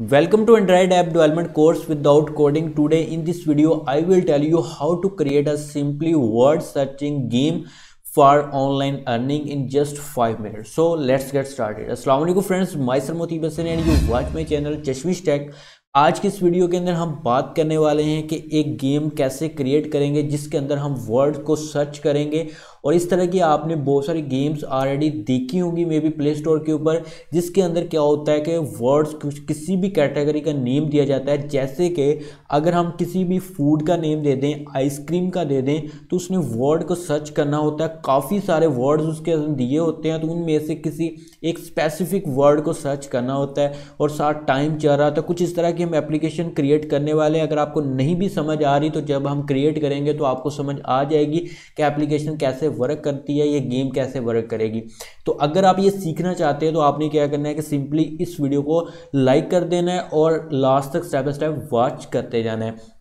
Welcome to Android app development course without coding. Today in this video I will tell you how to create a simply word searching game for online earning in just 5 minutes. So let's get started. Assalamualaikum friends, myself Motib Hassan and you watch my channel Chashmish Tech. आज की इस video के अंदर हम बात करने वाले हैं कि एक गेम कैसे क्रिएट करेंगे जिसके अंदर हम वर्ड को सर्च करेंगे और इस तरह की आपने बहुत सारी गेम्स ऑलरेडी देखी होंगी मे बी प्ले स्टोर के ऊपर जिसके अंदर क्या होता है कि वर्ड्स किसी भी कैटेगरी का नेम दिया जाता है जैसे कि अगर हम किसी भी फूड का नेम दे दें आइसक्रीम का दे दें तो उसने वर्ड को सर्च करना होता है काफ़ी सारे वर्ड्स उसके अंदर दिए होते हैं तो उनमें से किसी एक स्पेसिफिक वर्ड को सर्च करना होता है और साथ टाइम चल रहा होता है कुछ इस तरह कि हम एप्लीकेशन क्रिएट करने वाले हैं अगर आपको नहीं भी समझ आ रही तो जब हम क्रिएट करेंगे तो आपको समझ आ जाएगी कि एप्लीकेशन कैसे वर्क करती है ये गेम कैसे वर्क करेगी तो अगर आप ये सीखना चाहते हैं तो आपने क्या करना है कि सिंपली इस वीडियो को लाइक कर देना है और लास्ट तक स्टेप बाय स्टेप वॉच करते जाना है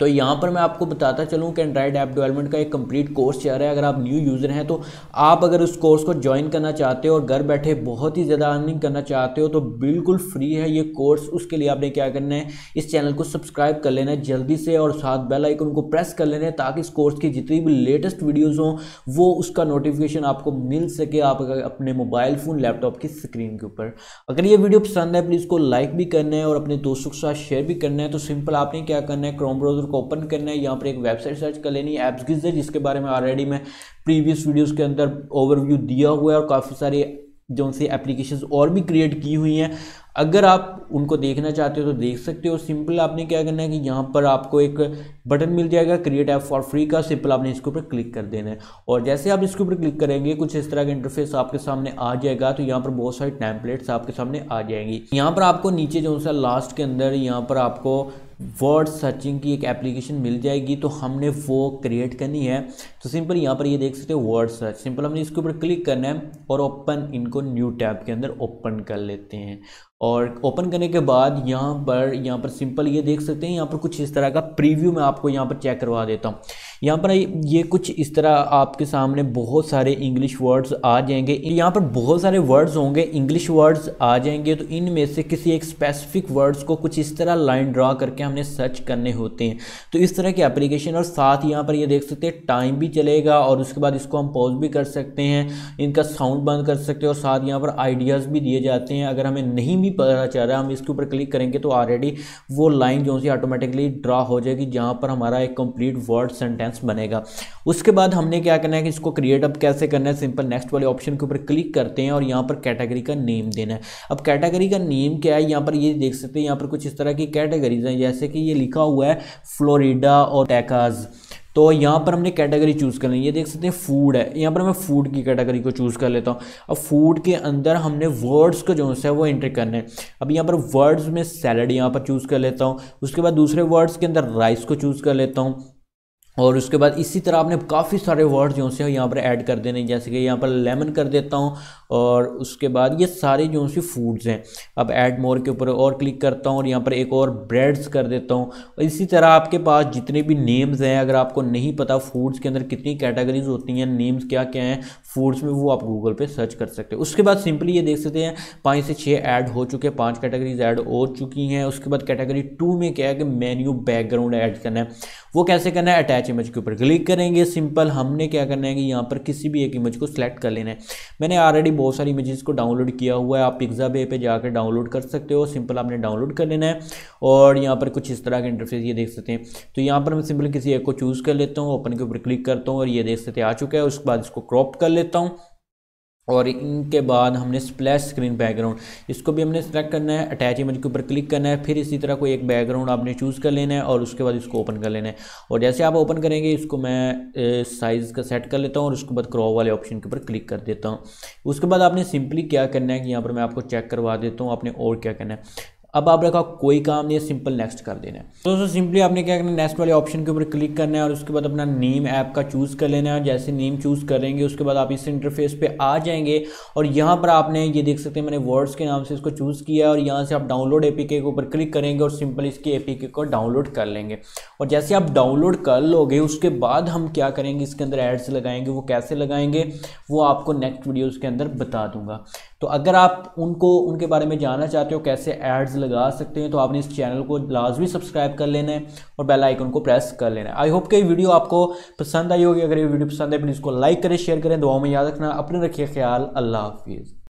तो यहाँ पर मैं आपको बताता चलूँ कि एंड्राइड ऐप डेवलपमेंट का एक कंप्लीट कोर्स चल रहा है अगर आप न्यू यूज़र हैं तो आप अगर उस कोर्स को ज्वाइन करना चाहते हो और घर बैठे बहुत ही ज़्यादा अर्निंग करना चाहते हो तो बिल्कुल फ्री है ये कोर्स उसके लिए आपने क्या करना है इस चैनल को सब्सक्राइब कर लेना है जल्दी से और साथ बेल आइकन को प्रेस कर लेना है ताकि इस कोर्स की जितनी भी लेटेस्ट वीडियोज़ हों वो उसका नोटिफिकेशन आपको मिल सके आप अपने मोबाइल फ़ोन लैपटॉप की स्क्रीन के ऊपर अगर ये वीडियो पसंद है प्लीज़ को लाइक भी करना है और अपने दोस्तों के साथ शेयर भी करना है तो सिंपल आपने क्या करना है क्रोम ब्राउज़र को ओपन करना है यहाँ पर एक वेबसाइट सर्च कर लेनी है एप्स गिजर जिसके बारे में ऑलरेडी मैं प्रीवियस वीडियोज़ के अंदर ओवरव्यू दिया हुआ है और काफ़ी सारे जो उनसे एप्लीकेशन और भी क्रिएट की हुई हैं अगर आप उनको देखना चाहते हो तो देख सकते हो सिंपल आपने क्या करना है कि यहाँ पर आपको एक बटन मिल जाएगा क्रिएट ऐप फॉर फ्री का सिंपल आपने इसके ऊपर क्लिक कर देना है और जैसे आप इसके ऊपर क्लिक करेंगे कुछ इस तरह का इंटरफेस आपके सामने आ जाएगा तो यहाँ पर बहुत सारी टैंपलेट्स आपके सामने आ जाएंगी यहाँ पर आपको नीचे जो सा लास्ट के अंदर यहाँ पर आपको वर्ड सर्चिंग की एक एप्लीकेशन मिल जाएगी तो हमने वो क्रिएट करनी है तो सिंपल यहाँ पर ये यह देख सकते हो वर्ड सर्च सिंपल हमने इसके ऊपर क्लिक करना है और ओपन इनको न्यू टैब के अंदर ओपन कर लेते हैं और ओपन करने के बाद यहाँ पर यहाँ पर सिंपल ये देख सकते हैं यहाँ पर कुछ इस तरह का प्रीव्यू मैं आपको यहाँ पर चेक करवा देता हूँ यहाँ पर ये कुछ इस तरह आपके सामने बहुत सारे इंग्लिश वर्ड्स आ जाएंगे यहाँ पर बहुत सारे वर्ड्स होंगे इंग्लिश वर्ड्स आ जाएंगे तो इनमें से किसी एक स्पेसिफिक वर्ड्स को कुछ इस तरह लाइन ड्रा करके हमने सर्च करने होते हैं तो इस तरह की एप्लीकेशन और साथ यहाँ पर ये देख सकते हैं टाइम भी चलेगा और उसके बाद इसको हम पॉज भी कर सकते हैं इनका साउंड बंद कर सकते हैं और साथ यहाँ पर आइडियाज़ भी दिए जाते हैं अगर हमें नहीं भी भी पता चल रहा है हम इसके ऊपर क्लिक करेंगे तो ऑलरेडी वो लाइन जो सी ऑटोमेटिकली ड्रा हो जाएगी जहाँ पर हमारा एक कंप्लीट वर्ड सेंटेंस बनेगा उसके बाद हमने क्या करना है कि इसको क्रिएट अप कैसे करना है सिंपल नेक्स्ट वाले ऑप्शन के ऊपर क्लिक करते हैं और यहाँ पर कैटेगरी का नेम देना है अब कैटेगरी का नेम क्या है यहाँ पर ये देख सकते हैं यहाँ पर कुछ इस तरह की कैटेगरीज हैं जैसे कि ये लिखा हुआ है फ्लोरिडा और टैकाज़ तो यहाँ पर हमने कैटेगरी चूज़ करनी है ये देख सकते हैं फूड है यहाँ पर मैं फूड की कैटेगरी को चूज़ कर लेता हूँ अब फूड के अंदर हमने वर्ड्स को जो है वो एंट्री करने है अब यहाँ पर वर्ड्स में सैलड यहाँ पर चूज़ कर लेता हूँ उसके बाद दूसरे वर्ड्स के अंदर राइस को चूज़ कर लेता हूँ और उसके बाद इसी तरह आपने काफ़ी सारे वर्ड जो से यहाँ पर ऐड कर देने जैसे कि यहाँ पर लेमन कर देता हूँ और उसके बाद ये सारे जो से फूड्स हैं अब ऐड मोर के ऊपर और क्लिक करता हूँ और यहाँ पर एक और ब्रेड्स कर देता हूँ और इसी तरह आपके पास जितने भी नेम्स हैं अगर आपको नहीं पता फूड्स के अंदर कितनी कैटेगरीज होती हैं नेम्स क्या क्या हैं फूड्स में वो आप गूगल पर सर्च कर सकते हैं उसके बाद सिंपली ये देख सकते हैं पाँच से छः ऐड हो चुके हैं पाँच कैटेगरीज ऐड हो चुकी हैं उसके बाद कैटेगरी टू में क्या है कि मेन्यू बैकग्राउंड ऐड करना है वो कैसे करना है अटैच इमेज के ऊपर क्लिक करेंगे सिंपल हमने क्या करना है कि यहाँ पर किसी भी एक इमेज को सिलेक्ट कर लेना है मैंने ऑलरेडी बहुत सारी इमेजेस को डाउनलोड किया हुआ है आप पिक्जा बे पे जाकर डाउनलोड कर सकते हो सिंपल आपने डाउनलोड कर लेना है और यहाँ पर कुछ इस तरह के इंटरफेस ये देख सकते हैं तो यहाँ पर मैं सिंपल किसी एक को चूज़ कर लेता हूँ ओपन के ऊपर क्लिक करता हूँ और ये देख सकते आ चुका है उसके बाद इसको क्रॉप कर लेता हूँ और इनके बाद हमने स्प्लैश स्क्रीन बैकग्राउंड इसको भी हमने सेलेक्ट करना है अटैच इमेज के ऊपर क्लिक करना है फिर इसी तरह कोई एक बैकग्राउंड आपने चूज़ कर लेना है और उसके बाद इसको ओपन कर लेना है और जैसे आप ओपन करेंगे इसको मैं साइज़ का सेट कर लेता हूँ और उसके बाद क्रॉप वाले ऑप्शन के ऊपर क्लिक कर देता हूँ उसके बाद आपने सिंपली क्या करना है कि यहाँ पर मैं आपको चेक करवा देता हूँ आपने और क्या करना है अब आप रखा कोई काम नहीं है सिंपल नेक्स्ट कर देना है तो दोस्तों सिंपली आपने क्या करना है नेक्स्ट वाले ऑप्शन के ऊपर क्लिक करना है और उसके बाद अपना नेम ऐप का चूज़ कर लेना है और जैसे नेम चूज़ करेंगे उसके बाद आप इस इंटरफेस पे आ जाएंगे और यहाँ पर आपने ये देख सकते हैं मैंने वर्ड्स के नाम से इसको चूज़ किया है और यहाँ से आप डाउनलोड ए के ऊपर क्लिक करेंगे और सिंपल इसके ए को डाउनलोड कर लेंगे और जैसे आप डाउनलोड कर लोगे उसके बाद हम क्या करेंगे इसके अंदर एड्स लगाएंगे वो कैसे लगाएंगे वो आपको नेक्स्ट वीडियो के अंदर बता दूंगा तो अगर आप उनको उनके बारे में जानना चाहते हो कैसे एड्स लगा सकते हैं तो आपने इस चैनल को लाजमी सब्सक्राइब कर लेना है और बेल आइकन को प्रेस कर लेना है आई होप कि वीडियो आपको पसंद आई होगी अगर ये वीडियो पसंद है प्लीज़ इसको लाइक करें शेयर करें दुआ में याद रखना अपने रखिए ख्याल अल्लाह हाफिज़